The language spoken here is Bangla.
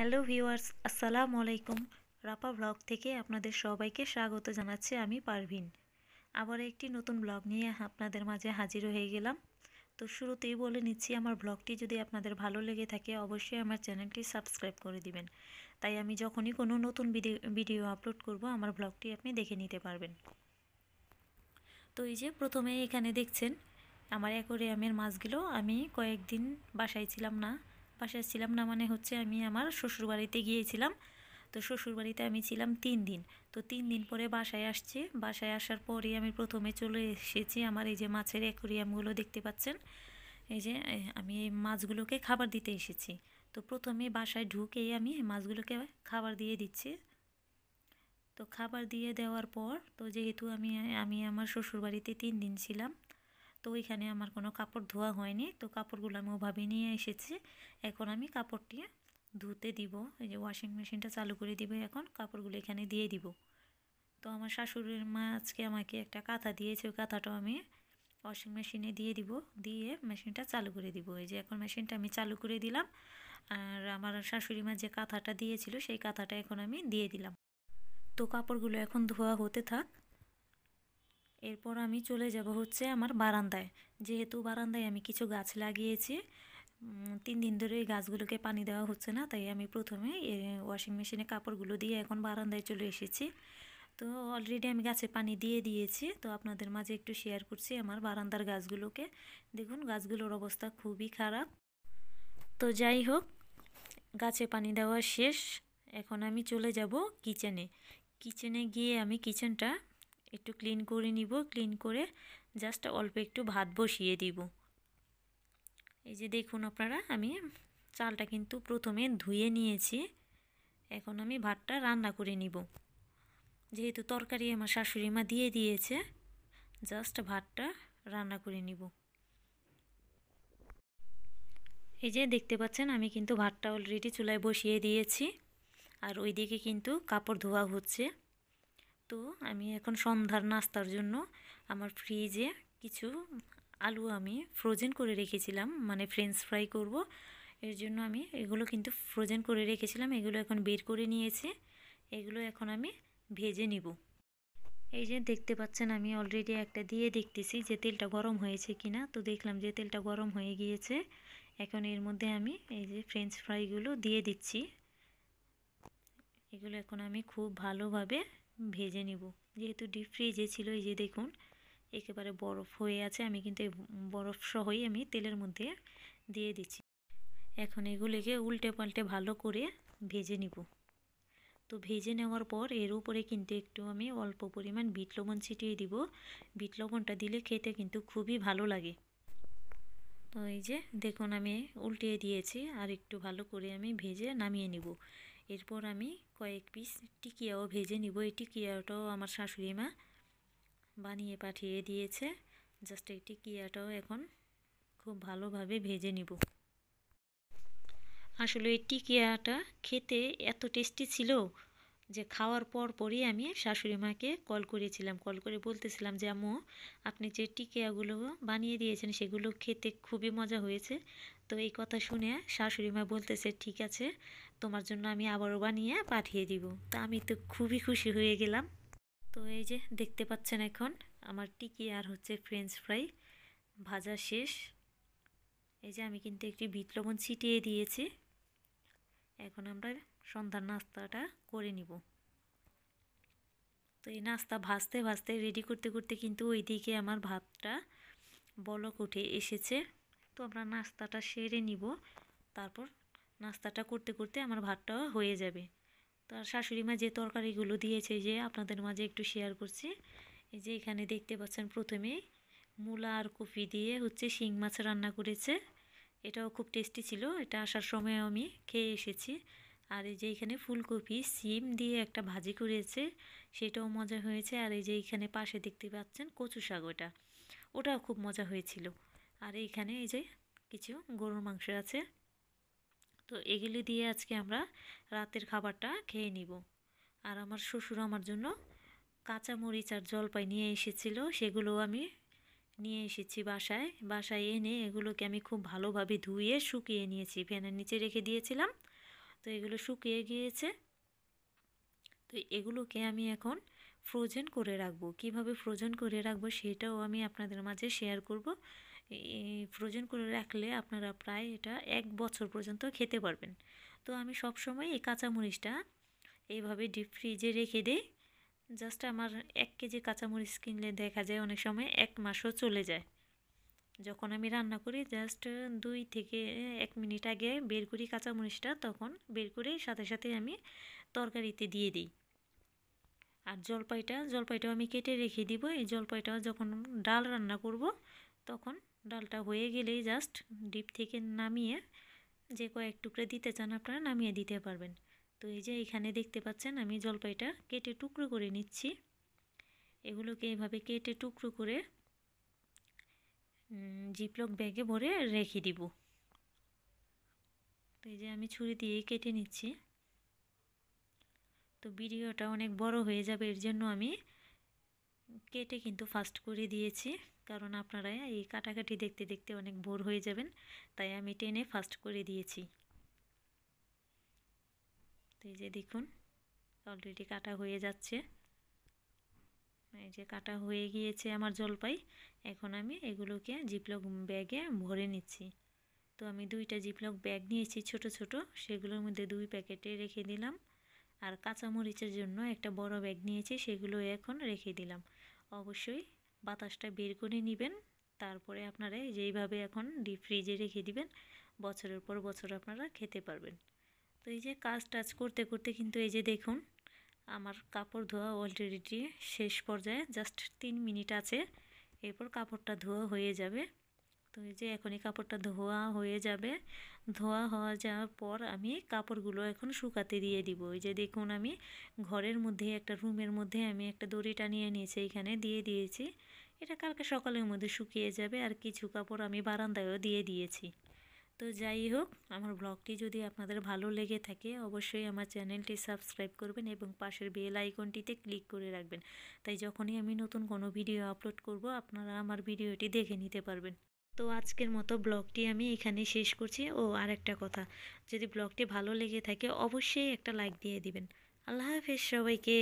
হ্যালো ভিউয়ার্স আসসালামু আলাইকুম রাপা ব্লগ থেকে আপনাদের সবাইকে স্বাগত জানাচ্ছি আমি পারভিন আবার একটি নতুন ব্লগ নিয়ে আপনাদের মাঝে হাজির হয়ে গেলাম তো শুরুতেই বলে নিচ্ছি আমার ব্লগটি যদি আপনাদের ভালো লেগে থাকে অবশ্যই আমার চ্যানেলটি সাবস্ক্রাইব করে দিবেন তাই আমি যখনই কোনো নতুন ভিডিও আপলোড করব আমার ব্লগটি আপনি দেখে নিতে পারবেন তো এই যে প্রথমে এখানে দেখছেন আমার অ্যাকোরিয়ামের মাছগুলো আমি কয়েকদিন বাসায় ছিলাম না পাশে ছিলাম না মানে হচ্ছে আমি আমার শ্বশুরবাড়িতে গিয়েছিলাম তো শ্বশুরবাড়িতে আমি ছিলাম তিন দিন তো তিন দিন পরে বাসায় আসছি বাসায় আসার পরে আমি প্রথমে চলে এসেছি আমার এই যে মাছের অ্যাকোরিয়ামগুলো দেখতে পাচ্ছেন এই যে আমি এই মাছগুলোকে খাবার দিতে এসেছি তো প্রথমে বাসায় ঢুকেই আমি মাছগুলোকে খাবার দিয়ে দিচ্ছি তো খাবার দিয়ে দেওয়ার পর তো যেহেতু আমি আমি আমার শ্বশুরবাড়িতে তিন দিন ছিলাম তো ওইখানে আমার কোনো কাপড় ধোয়া হয়নি তো কাপড়গুলো আমি ওভাবে নিয়ে এসেছি এখন আমি কাপড়টি ধুতে দিব এই যে ওয়াশিং মেশিনটা চালু করে দিব এখন কাপড়গুলো এখানে দিয়ে দিব তো আমার শাশুড়ির মা আজকে আমাকে একটা কাঁথা দিয়েছে ওই কাঁথাটাও আমি ওয়াশিং মেশিনে দিয়ে দিব দিয়ে মেশিনটা চালু করে দিব এই যে এখন মেশিনটা আমি চালু করে দিলাম আর আমার শাশুড়ি মা যে কাঁথাটা দিয়েছিল সেই কাঁথাটা এখন আমি দিয়ে দিলাম তো কাপড়গুলো এখন ধোয়া হতে থাক এরপর আমি চলে যাব হচ্ছে আমার বারান্দায় যেহেতু বারান্দায় আমি কিছু গাছ লাগিয়েছি তিন দিন ধরে এই গাছগুলোকে পানি দেওয়া হচ্ছে না তাই আমি প্রথমে ওয়াশিং মেশিনে কাপড়গুলো দিয়ে এখন বারান্দায় চলে এসেছি তো অলরেডি আমি গাছে পানি দিয়ে দিয়েছি তো আপনাদের মাঝে একটু শেয়ার করছি আমার বারান্দার গাছগুলোকে দেখুন গাছগুলোর অবস্থা খুবই খারাপ তো যাই হোক গাছে পানি দেওয়া শেষ এখন আমি চলে যাব কিচেনে কিচেনে গিয়ে আমি কিচেনটা একটু ক্লিন করে নিব ক্লিন করে জাস্ট অল্প একটু ভাত বসিয়ে দিব এই যে দেখুন আপনারা আমি চালটা কিন্তু প্রথমে ধুয়ে নিয়েছি এখন আমি ভাতটা রান্না করে নিব যেহেতু তরকারি আমার শাশুড়ি মা দিয়ে দিয়েছে জাস্ট ভাতটা রান্না করে নিব এই যে দেখতে পাচ্ছেন আমি কিন্তু ভাতটা অলরেডি চুলায় বসিয়ে দিয়েছি আর ওইদিকে কিন্তু কাপড় ধোয়া হচ্ছে তো আমি এখন সন্ধ্যার নাস্তার জন্য আমার ফ্রিজে কিছু আলু আমি ফ্রোজেন করে রেখেছিলাম মানে ফ্রেঞ্চ ফ্রাই করব এর জন্য আমি এগুলো কিন্তু ফ্রোজেন করে রেখেছিলাম এগুলো এখন বের করে নিয়েছি এগুলো এখন আমি ভেজে নিব এই যে দেখতে পাচ্ছেন আমি অলরেডি একটা দিয়ে দেখতেছি যে তেলটা গরম হয়েছে কিনা তো দেখলাম যে তেলটা গরম হয়ে গিয়েছে এখন এর মধ্যে আমি এই যে ফ্রেঞ্চ ফ্রাইগুলো দিয়ে দিচ্ছি এগুলো এখন আমি খুব ভালোভাবে ভেজে নিব যেহেতু ডিপ ফ্রিজে ছিল এই যে দেখুন একেবারে বরফ হয়ে আছে আমি কিন্তু এই বরফ সহই আমি তেলের মধ্যে দিয়ে দিচ্ছি এখন এগুলিকে উল্টে পাল্টে ভালো করে ভেজে নিব তো ভেজে নেওয়ার পর এর উপরে কিন্তু একটু আমি অল্প পরিমাণ বিট লবণ ছিটিয়ে দিব বিট লবণটা দিলে খেতে কিন্তু খুবই ভালো লাগে তো এই যে দেখুন আমি উল্টিয়ে দিয়েছি আর একটু ভালো করে আমি ভেজে নামিয়ে নিব এরপর আমি কয়েক পিস টিকিয়াও ভেজে নিব এই টিকিয়াটাও আমার শাশুড়ি মা বানিয়ে পাঠিয়ে দিয়েছে জাস্ট এই টিকিয়াটাও এখন খুব ভালোভাবে ভেজে নিব আসলে এই টিকিয়াটা খেতে এত টেস্টি ছিল যে খাওয়ার পর পরই আমি শাশুড়ি মাকে কল করেছিলাম কল করে বলতেছিলাম যে আম্মু আপনি যে টিকিয়াগুলো বানিয়ে দিয়েছেন সেগুলো খেতে খুবই মজা হয়েছে তো এই কথা শুনে শাশুড়ি মা বলতেছে ঠিক আছে তোমার জন্য আমি আবারও বানিয়ে পাঠিয়ে দিব তা আমি তো খুবই খুশি হয়ে গেলাম তো এই যে দেখতে পাচ্ছেন এখন আমার টিকি আর হচ্ছে ফ্রেঞ্চ ফ্রাই ভাজা শেষ এই যে আমি কিন্তু একটি বিট লবণ ছিটিয়ে দিয়েছি এখন আমরা সন্ধ্যার নাস্তাটা করে নিব তো এই নাস্তা ভাজতে ভাজতে রেডি করতে করতে কিন্তু ওইদিকে আমার ভাতটা বলক উঠে এসেছে তো আমরা নাস্তাটা সেরে নিব তারপর নাস্তাটা করতে করতে আমার ভাতটাও হয়ে যাবে তো আর শাশুড়ি মা যে তরকারিগুলো দিয়েছে যে আপনাদের মাঝে একটু শেয়ার করছি এই যে এখানে দেখতে পাচ্ছেন প্রথমে মূলা আর কপি দিয়ে হচ্ছে শিং মাছ রান্না করেছে এটাও খুব টেস্টি ছিল এটা আসার সময় আমি খেয়ে এসেছি আর এই যে এখানে ফুলকপি সিম দিয়ে একটা ভাজি করেছে সেটাও মজা হয়েছে আর এই যে এখানে পাশে দেখতে পাচ্ছেন কচু শাক ওটা ওটাও খুব মজা হয়েছিল আর এইখানে এই যে কিছু গরুর মাংস আছে তো এগুলি দিয়ে আজকে আমরা রাতের খাবারটা খেয়ে নিব আর আমার শ্বশুর আমার জন্য কাঁচা মরিচ আর জলপাই নিয়ে এসেছিল সেগুলো আমি নিয়ে এসেছি বাসায় বাসায় এনে এগুলোকে আমি খুব ভালোভাবে ধুয়ে শুকিয়ে নিয়েছি ফ্যানের নিচে রেখে দিয়েছিলাম তো এগুলো শুকিয়ে গিয়েছে তো এগুলোকে আমি এখন ফ্রোজেন করে রাখবো কিভাবে ফ্রোজেন করে রাখবো সেটাও আমি আপনাদের মাঝে শেয়ার করব ফ্রোজেন করে রাখলে আপনারা প্রায় এটা এক বছর পর্যন্ত খেতে পারবেন তো আমি সব সময় এই কাঁচামরিচটা এইভাবে ডিপ ফ্রিজে রেখে দিই জাস্ট আমার এক কেজি কাঁচামরিচ কিনলে দেখা যায় অনেক সময় এক মাসও চলে যায় যখন আমি রান্না করি জাস্ট দুই থেকে এক মিনিট আগে বের করি কাঁচামরিচটা তখন বের করে সাথে সাথে আমি তরকারিতে দিয়ে দিই আর জলপাইটা জলপাইটাও আমি কেটে রেখে দিব এই জলপাইটাও যখন ডাল রান্না করব তখন ডালটা হয়ে গেলেই জাস্ট ডিপ থেকে নামিয়ে যে কয়েক টুকরে দিতে চান আপনারা নামিয়ে দিতে পারবেন তো এই যে এখানে দেখতে পাচ্ছেন আমি জলপাইটা কেটে টুকরো করে নিচ্ছি এগুলোকে এভাবে কেটে টুকরো করে জিপলক ব্যাগে ভরে রেখে দিব তো এই যে আমি ছুরি দিয়েই কেটে নিচ্ছি তো ভিডিওটা অনেক বড় হয়ে যাবে এর জন্য আমি কেটে কিন্তু ফাস্ট করে দিয়েছি কারণ আপনারা এই কাটাকাটি দেখতে দেখতে অনেক বোর হয়ে যাবেন তাই আমি টেনে ফাস্ট করে দিয়েছি তো এই যে দেখুন অলরেডি কাটা হয়ে যাচ্ছে এই যে কাটা হয়ে গিয়েছে আমার জলপাই এখন আমি এগুলোকে জিপলক ব্যাগে ভরে নিচ্ছি তো আমি দুইটা জিপলক ব্যাগ নিয়েছি ছোট ছোট সেগুলোর মধ্যে দুই প্যাকেটে রেখে দিলাম আর কাঁচামরিচের জন্য একটা বড় ব্যাগ নিয়েছি সেগুলো এখন রেখে দিলাম অবশ্যই বাতাসটা বের করে নেবেন তারপরে আপনারা যেইভাবে এখন ডিপ ফ্রিজে রেখে দিবেন বছরের পর বছর আপনারা খেতে পারবেন তো এই যে কাজ টাজ করতে করতে কিন্তু এই যে দেখুন আমার কাপড় ধোয়া অলরেডি শেষ পর্যায়ে জাস্ট তিন মিনিট আছে এরপর কাপড়টা ধোয়া হয়ে যাবে তো এই যে এখনই কাপড়টা ধোয়া হয়ে যাবে ধোয়া হওয়া যাওয়ার পর আমি কাপড়গুলো এখন শুকাতে দিয়ে দিব ওই যে দেখুন আমি ঘরের মধ্যে একটা রুমের মধ্যে আমি একটা দড়ি টানিয়ে নিয়েছি এখানে দিয়ে দিয়েছি এটা কালকে সকালের মধ্যে শুকিয়ে যাবে আর কিছু কাপড় আমি বারান্দায়ও দিয়ে দিয়েছি তো যাই হোক আমার ব্লগটি যদি আপনাদের ভালো লেগে থাকে অবশ্যই আমার চ্যানেলটি সাবস্ক্রাইব করবেন এবং পাশের বেল আইকনটিতে ক্লিক করে রাখবেন তাই যখনই আমি নতুন কোনো ভিডিও আপলোড করব আপনারা আমার ভিডিওটি দেখে নিতে পারবেন তো আজকের মতো ব্লগটি আমি এখানে শেষ করছি ও আর একটা কথা যদি ব্লগটি ভালো লেগে থাকে অবশ্যই একটা লাইক দিয়ে দিবেন আল্লাহ হাফেজ সবাইকে